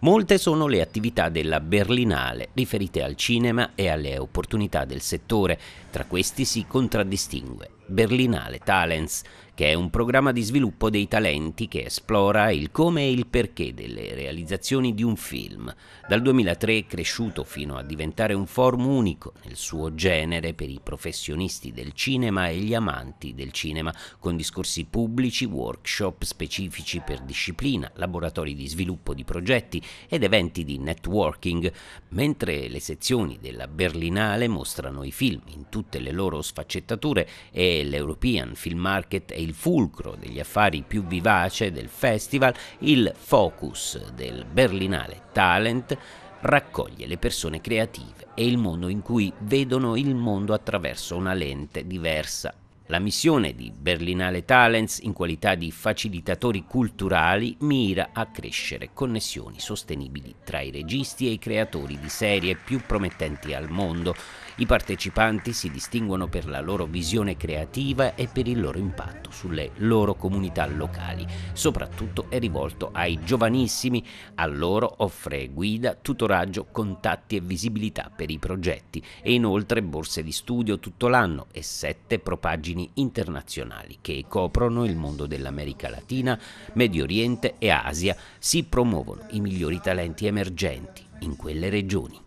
Molte sono le attività della Berlinale riferite al cinema e alle opportunità del settore, tra questi si contraddistingue Berlinale Talents, che è un programma di sviluppo dei talenti che esplora il come e il perché delle realizzazioni di un film. Dal 2003 è cresciuto fino a diventare un forum unico nel suo genere per i professionisti del cinema e gli amanti del cinema, con discorsi pubblici, workshop specifici per disciplina, laboratori di sviluppo di progetti ed eventi di networking, mentre le sezioni della Berlinale mostrano i film in tutte le loro sfaccettature e che l'European Film Market è il fulcro degli affari più vivace del festival, il focus del Berlinale Talent raccoglie le persone creative e il mondo in cui vedono il mondo attraverso una lente diversa la missione di Berlinale Talents in qualità di facilitatori culturali mira a crescere connessioni sostenibili tra i registi e i creatori di serie più promettenti al mondo. I partecipanti si distinguono per la loro visione creativa e per il loro impatto sulle loro comunità locali. Soprattutto è rivolto ai giovanissimi, a loro offre guida, tutoraggio, contatti e visibilità per i progetti e inoltre borse di studio tutto l'anno e sette propaggini immagini internazionali che coprono il mondo dell'America Latina, Medio Oriente e Asia, si promuovono i migliori talenti emergenti in quelle regioni.